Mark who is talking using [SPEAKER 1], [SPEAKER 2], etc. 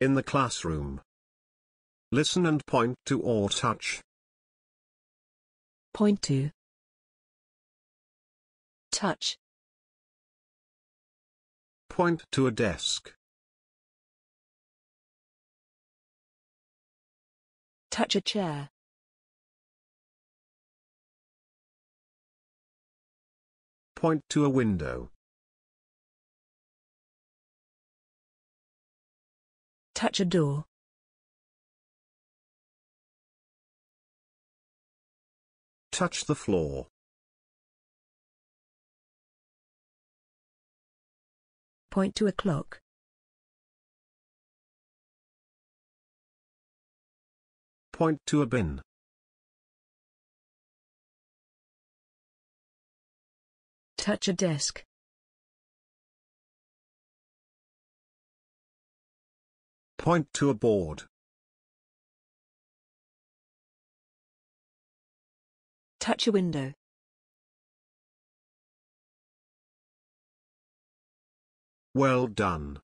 [SPEAKER 1] in the classroom. Listen and point to or touch. Point to. Touch. Point to a desk. Touch a chair. Point to a window. Touch a door. Touch the floor. Point to a clock. Point to a bin. Touch a desk. Point to a board. Touch a window. Well done.